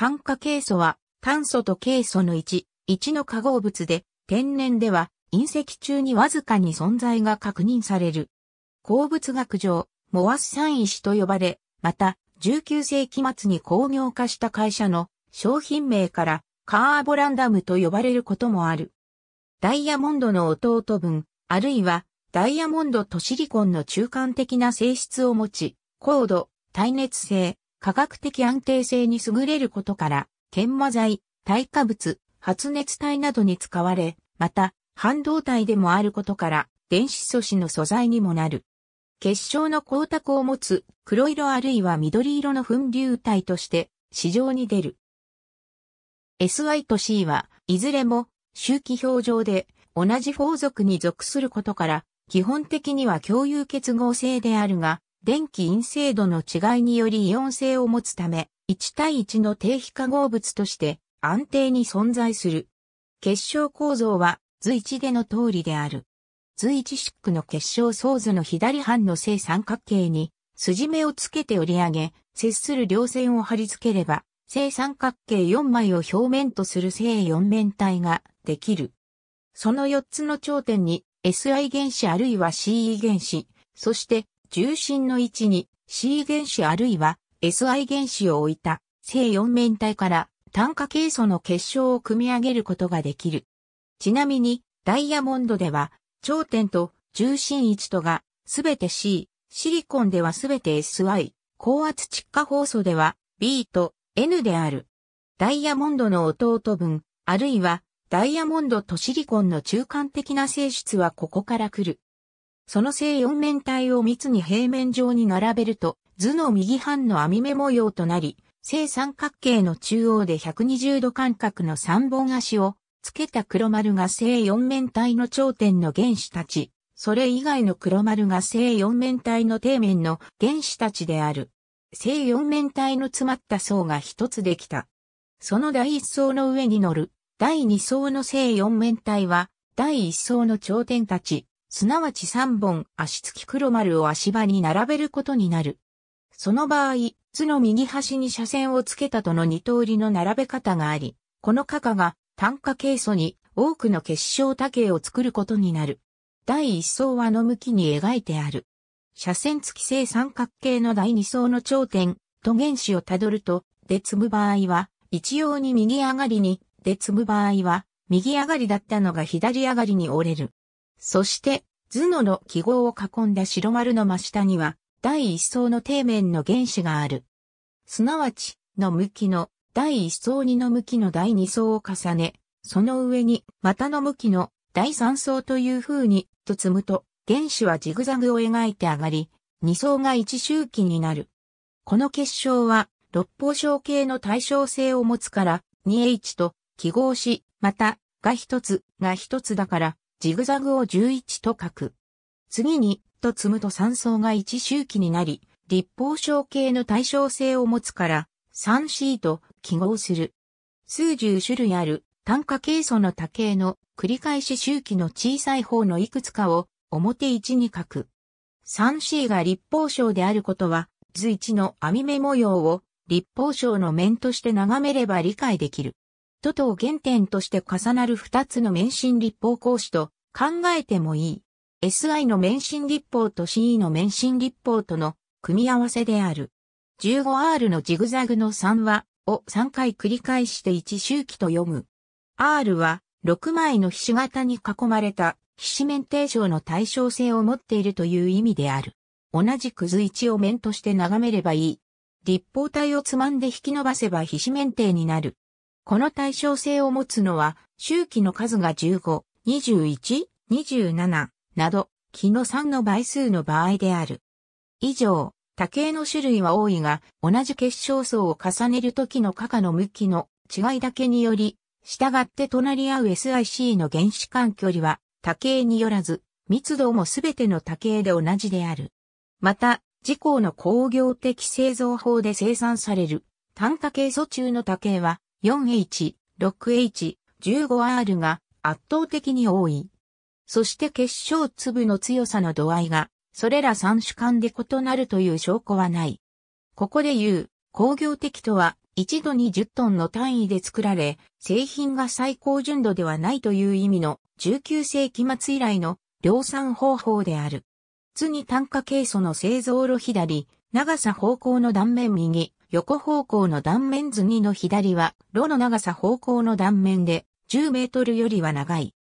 炭化ケイ素は炭素とケイ素の1、1の化合物で、天然では隕石中にわずかに存在が確認される。鉱物学上、モアス産石と呼ばれ、また、19世紀末に工業化した会社の商品名からカーボランダムと呼ばれることもある。ダイヤモンドの弟分、あるいはダイヤモンドとシリコンの中間的な性質を持ち、高度、耐熱性、科学的安定性に優れることから、研磨剤、耐火物、発熱体などに使われ、また、半導体でもあることから、電子素子の素材にもなる。結晶の光沢を持つ黒色あるいは緑色の粉流体として市場に出る。SI と C はいずれも周期表上で同じ法属に属することから基本的には共有結合性であるが電気陰性度の違いによりイオン性を持つため、1対1の低非化合物として安定に存在する。結晶構造は図1での通りである。図1シックの結晶相図の左半の正三角形に筋目をつけて折り上げ、接する両線を貼り付ければ、正三角形4枚を表面とする正四面体ができる。その4つの頂点に SI 原子あるいは CE 原子、そして重心の位置に C 原子あるいは SI 原子を置いた正四面体から単価係素の結晶を組み上げることができる。ちなみにダイヤモンドでは頂点と重心位置とがすべて C、シリコンではすべて SI、高圧窒化放素では B と N である。ダイヤモンドの弟分、あるいはダイヤモンドとシリコンの中間的な性質はここから来る。その正四面体を密に平面上に並べると、図の右半の網目模様となり、正三角形の中央で120度間隔の三本足をつけた黒丸が正四面体の頂点の原子たち、それ以外の黒丸が正四面体の底面の原子たちである。正四面体の詰まった層が一つできた。その第一層の上に乗る第二層の正四面体は、第一層の頂点たち、すなわち三本足つき黒丸を足場に並べることになる。その場合、図の右端に斜線をつけたとの二通りの並べ方があり、この価価が単価係素に多くの結晶多形を作ることになる。第一層はの向きに描いてある。斜線付き正三角形の第二層の頂点と原子をたどると、で積む場合は、一様に右上がりに、で積む場合は、右上がりだったのが左上がりに折れる。そして、頭脳の記号を囲んだ白丸の真下には、第一層の底面の原子がある。すなわち、の向きの、第一層にの向きの第二層を重ね、その上に、またの向きの、第三層という風に、と積むと、原子はジグザグを描いて上がり、二層が一周期になる。この結晶は、六方小系の対称性を持つから、2H と記号し、また、が一つ、が一つだから、ジグザグを11と書く。次に、と積むと3層が1周期になり、立方小形の対称性を持つから、3C と記号する。数十種類ある単価係素の多形の繰り返し周期の小さい方のいくつかを表1に書く。3C が立方小であることは、図1の網目模様を立方小の面として眺めれば理解できる。都とを原点として重なる二つの免震立法行使と考えてもいい。SI の免震立法と CE の免震立法との組み合わせである。15R のジグザグの3話を3回繰り返して1周期と読む。R は6枚の菱形に囲まれた菱面定常の対称性を持っているという意味である。同じく図1を面として眺めればいい。立方体をつまんで引き伸ばせば菱面定になる。この対称性を持つのは、周期の数が15、21、27など、木の3の倍数の場合である。以上、多形の種類は多いが、同じ結晶層を重ねるときの可可の向きの違いだけにより、従って隣り合う SIC の原子間距離は多形によらず、密度もすべての多形で同じである。また、自項の工業的製造法で生産される単多形素中の多形は 4H、6H、15R が圧倒的に多い。そして結晶粒の強さの度合いが、それら三種間で異なるという証拠はない。ここで言う、工業的とは、一度に10トンの単位で作られ、製品が最高純度ではないという意味の19世紀末以来の量産方法である。次、に単価ケイ素の製造路左、長さ方向の断面右、横方向の断面図2の左は、炉の長さ方向の断面で、10メートルよりは長い。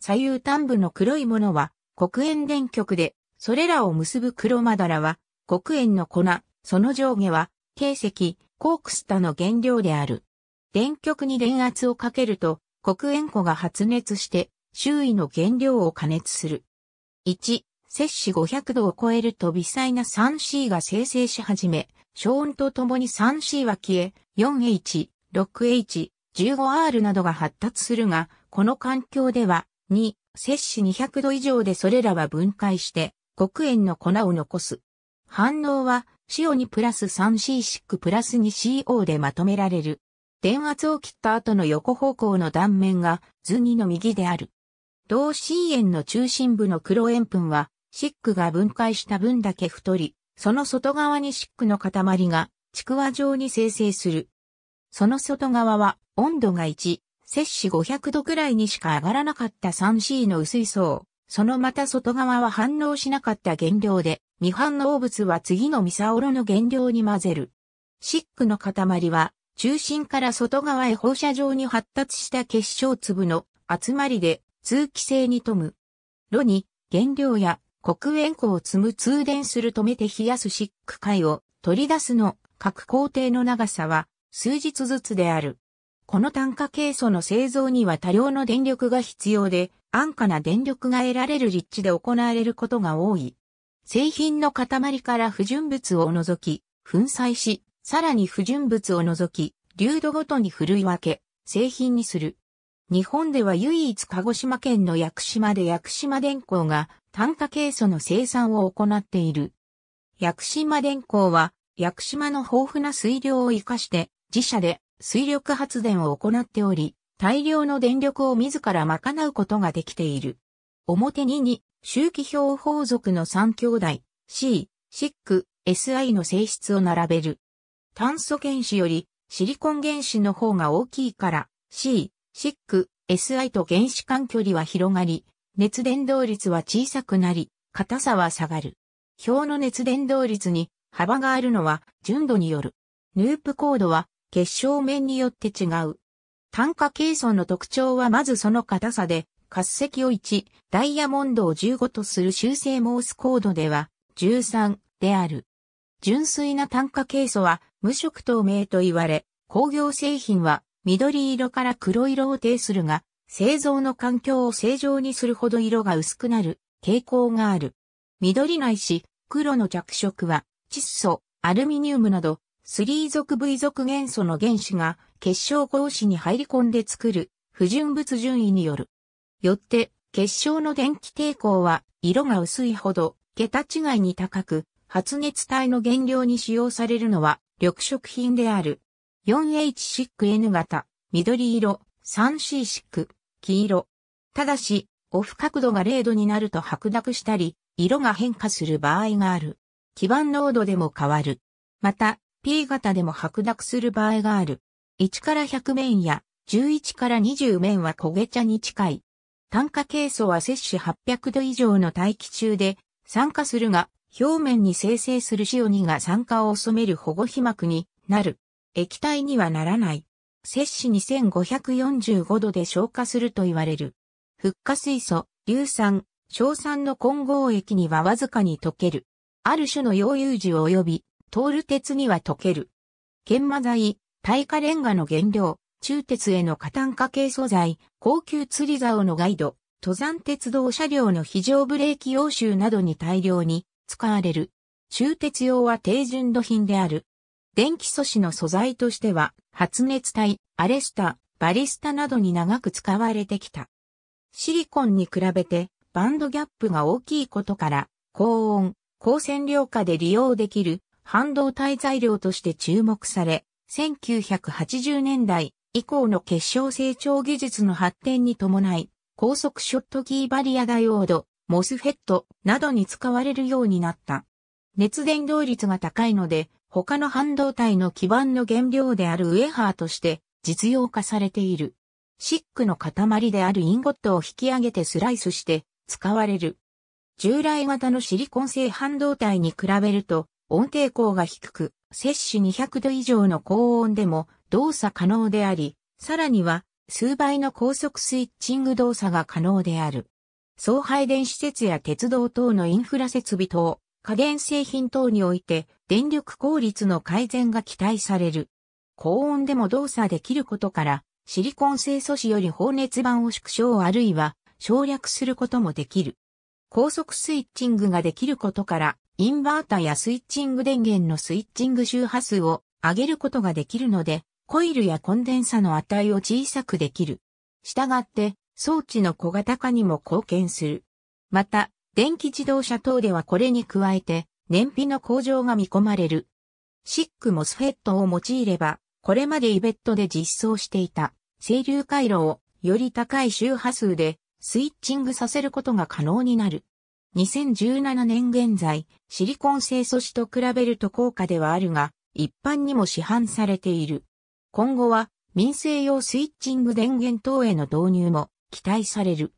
左右端部の黒いものは、黒煙電極で、それらを結ぶ黒まだらは、黒煙の粉、その上下は、形石、コークスタの原料である。電極に電圧をかけると、黒煙粉が発熱して、周囲の原料を加熱する。1、摂氏500度を超えると微細な 3C が生成し始め、消音とともに 3C は消え、4H、6H、15R などが発達するが、この環境では、2、摂氏200度以上でそれらは分解して、黒塩の粉を残す。反応は、CO にプラス 3C6 プラス 2CO でまとめられる。電圧を切った後の横方向の断面が図2の右である。同 C 円の中心部の黒塩分は、シックが分解した分だけ太り、その外側にシックの塊が、ちくわ状に生成する。その外側は、温度が1、摂氏500度くらいにしか上がらなかった 3C の薄い層。そのまた外側は反応しなかった原料で、未反応物は次のミサオロの原料に混ぜる。シックの塊は、中心から外側へ放射状に発達した結晶粒の集まりで通気性に富む。炉に原料や黒煙庫を積む通電する止めて冷やすシック回を取り出すの各工程の長さは数日ずつである。この炭化ケイ素の製造には多量の電力が必要で、安価な電力が得られる立地で行われることが多い。製品の塊から不純物を除き、粉砕し、さらに不純物を除き、流度ごとに振るい分け、製品にする。日本では唯一鹿児島県の屋久島で屋久島電工が炭化ケイ素の生産を行っている。屋久島電工は、屋久島の豊富な水量を活かして、自社で水力発電を行っており、大量の電力を自ら賄うことができている。表2に、周期表法属の3兄弟、C、シック、SI の性質を並べる。炭素原子よりシリコン原子の方が大きいから C、シック、SI と原子間距離は広がり、熱伝導率は小さくなり、硬さは下がる。表の熱伝導率に幅があるのは純度による。ヌープコードは結晶面によって違う。単価計算の特徴はまずその硬さで、滑石を1、ダイヤモンドを15とする修正モースコードでは13である。純粋な単価ケイ素は無色透明と言われ、工業製品は緑色から黒色を呈するが、製造の環境を正常にするほど色が薄くなる傾向がある。緑内いし、黒の着色は、窒素、アルミニウムなど、3属 V 属元素の原子が結晶合子に入り込んで作る不純物順位による。よって、結晶の電気抵抗は色が薄いほど桁違いに高く、発熱体の原料に使用されるのは緑色品である。4H6N 型、緑色、3C シ黄色。ただし、オフ角度が0度になると白濁したり、色が変化する場合がある。基板濃度でも変わる。また、P 型でも白濁する場合がある。1から100面や11から20面は焦げ茶に近い。炭化ケイ素は摂取800度以上の大気中で酸化するが、表面に生成する塩にが酸化を収める保護被膜になる。液体にはならない。摂氏2545度で消化すると言われる。フッ化水素、硫酸、硝酸の混合液にはわずかに溶ける。ある種の溶融樹及び、トール鉄には溶ける。研磨剤、耐火レンガの原料、中鉄への過炭化系素材、高級釣り竿のガイド、登山鉄道車両の非常ブレーキ用臭などに大量に使われる。中鉄用は低純度品である。電気素子の素材としては、発熱体、アレスタ、バリスタなどに長く使われてきた。シリコンに比べてバンドギャップが大きいことから、高温、高線量化で利用できる半導体材料として注目され、1980年代以降の結晶成長技術の発展に伴い、高速ショットキーバリアダイオード、モスフェットなどに使われるようになった。熱伝導率が高いので、他の半導体の基盤の原料であるウェハーとして実用化されている。シックの塊であるインゴットを引き上げてスライスして使われる。従来型のシリコン製半導体に比べると温抵抗が低く、摂取200度以上の高温でも動作可能であり、さらには数倍の高速スイッチング動作が可能である。送配電施設や鉄道等のインフラ設備等、家電製品等において電力効率の改善が期待される。高温でも動作できることから、シリコン製素子より放熱板を縮小あるいは省略することもできる。高速スイッチングができることから、インバータやスイッチング電源のスイッチング周波数を上げることができるので、コイルやコンデンサの値を小さくできる。したがって、装置の小型化にも貢献する。また、電気自動車等ではこれに加えて、燃費の向上が見込まれる。シックモスフェットを用いれば、これまでイベットで実装していた整流回路をより高い周波数でスイッチングさせることが可能になる。2017年現在、シリコン製素子と比べると高価ではあるが、一般にも市販されている。今後は民生用スイッチング電源等への導入も期待される。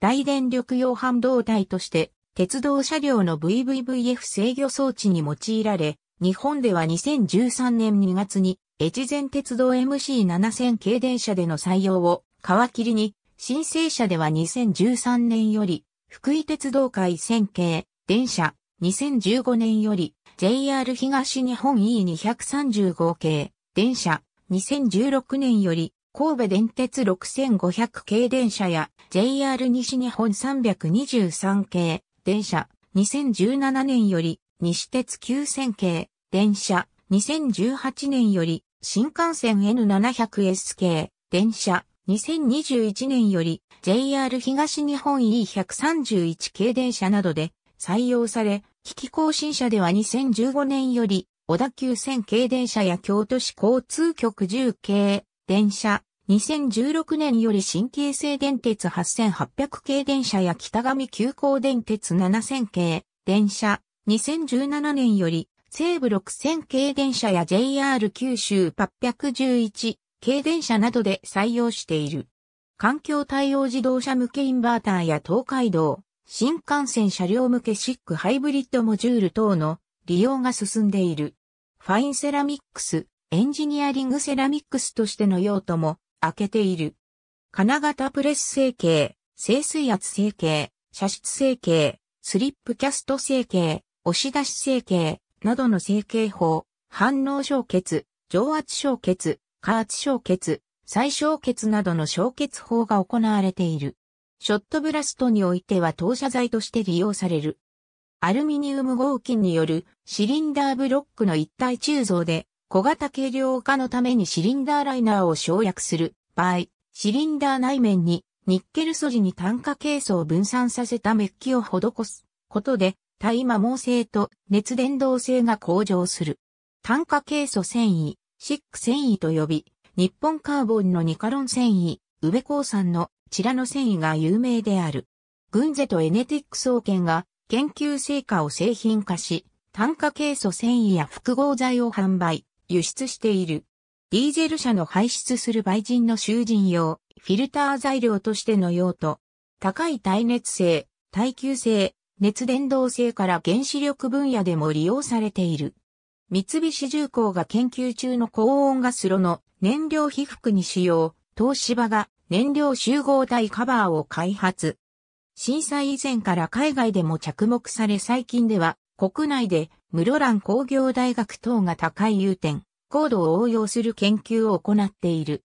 大電力用半導体として鉄道車両の VVVF 制御装置に用いられ、日本では2013年2月に越前鉄道 MC7000 系電車での採用を皮切りに、申請者では2013年より、福井鉄道会1000系電車、2015年より JR 東日本 E235 系電車、2016年より神戸電鉄6500系電車や JR 西日本323系電車、2017年より、西鉄9000系、電車、2018年より、新幹線 N700S 系、電車、2021年より JR 東日本 E131 系電車などで採用され、危機更新車では2015年より小田急線系電車や京都市交通局10系電車、2016年より新京成電鉄8800系電車や北上急行電鉄7000系電車、2017年より西武6000系電車や JR 九州811系電車などで採用している。環境対応自動車向けインバーターや東海道、新幹線車両向けシックハイブリッドモジュール等の利用が進んでいる。ファインセラミックス、エンジニアリングセラミックスとしての用途も開けている。金型プレス成形、静水圧成形、射出成形、スリップキャスト成形、押し出し成形などの成形法、反応消結、上圧消結、加圧消結、再消結などの消結法が行われている。ショットブラストにおいては投射材として利用される。アルミニウム合金によるシリンダーブロックの一体鋳造で小型軽量化のためにシリンダーライナーを省略する場合、シリンダー内面にニッケル素地に炭化ケースを分散させたメッキを施すことで、対摩耗性と熱伝導性が向上する。炭化ケース繊維、シック繊維と呼び、日本カーボンのニカロン繊維、宇部鉱産のチラノ繊維が有名である。軍勢とエネティック総研が研究成果を製品化し、炭化ケイ素繊維や複合剤を販売。輸出している。ディーゼル車の排出する倍人の囚人用、フィルター材料としての用途。高い耐熱性、耐久性、熱伝導性から原子力分野でも利用されている。三菱重工が研究中の高温ガス炉の燃料被覆に使用、東芝が燃料集合体カバーを開発。震災以前から海外でも着目され最近では国内で室蘭工業大学等が高い融点、高度を応用する研究を行っている。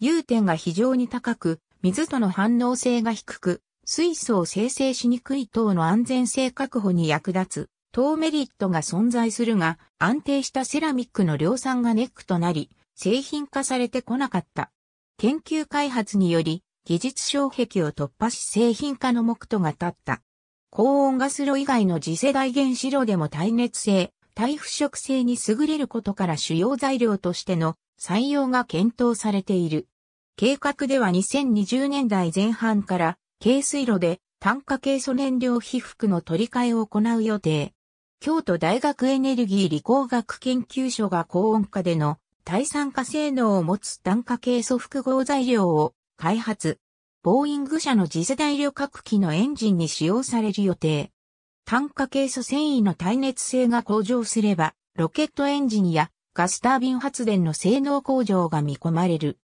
融点が非常に高く、水との反応性が低く、水素を生成しにくい等の安全性確保に役立つ、等メリットが存在するが、安定したセラミックの量産がネックとなり、製品化されてこなかった。研究開発により、技術障壁を突破し製品化の目途が立った。高温ガス炉以外の次世代原子炉でも耐熱性、耐腐食性に優れることから主要材料としての採用が検討されている。計画では2020年代前半から軽水炉で炭化ケイ素燃料被覆の取り替えを行う予定。京都大学エネルギー理工学研究所が高温下での耐酸化性能を持つ炭化ケイ素複合材料を開発、ボーイング社の次世代旅客機のエンジンに使用される予定。炭化ケイ素繊維の耐熱性が向上すれば、ロケットエンジンやガスタービン発電の性能向上が見込まれる。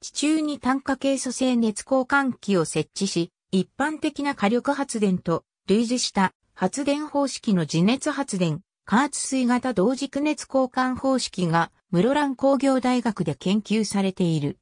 地中に炭化ケイ素性熱交換器を設置し、一般的な火力発電と類似した発電方式の自熱発電、加圧水型同軸熱交換方式が室蘭工業大学で研究されている。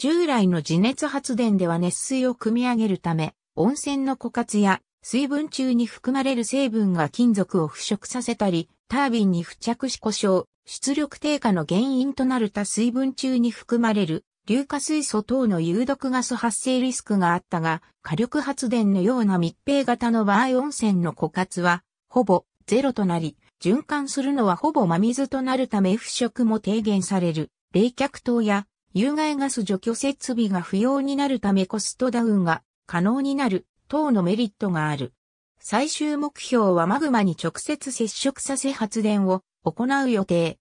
従来の地熱発電では熱水を汲み上げるため、温泉の枯渇や水分中に含まれる成分が金属を腐食させたり、タービンに付着し故障、出力低下の原因となるた水分中に含まれる硫化水素等の有毒ガス発生リスクがあったが、火力発電のような密閉型の場合温泉の枯渇は、ほぼゼロとなり、循環するのはほぼ真水となるため腐食も低減される、冷却等や有害ガス除去設備が不要になるためコストダウンが可能になる等のメリットがある。最終目標はマグマに直接接触させ発電を行う予定。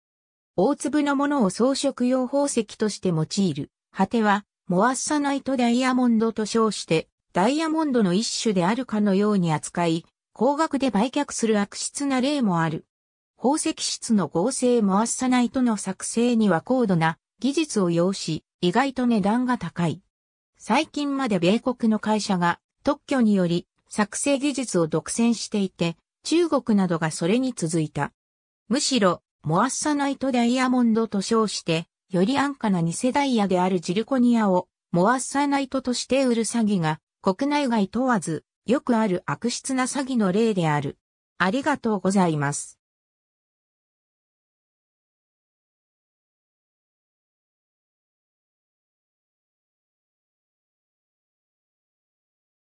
大粒のものを装飾用宝石として用いる。果ては、モアッサナイトダイヤモンドと称して、ダイヤモンドの一種であるかのように扱い、高額で売却する悪質な例もある。宝石質の合成モアッサナイトの作成には高度な技術を要し、意外と値段が高い。最近まで米国の会社が特許により作成技術を独占していて、中国などがそれに続いた。むしろ、モアッサナイトダイヤモンドと称して、より安価な偽ダイヤであるジルコニアを、モアッサナイトとして売る詐欺が、国内外問わず、よくある悪質な詐欺の例である。ありがとうございます。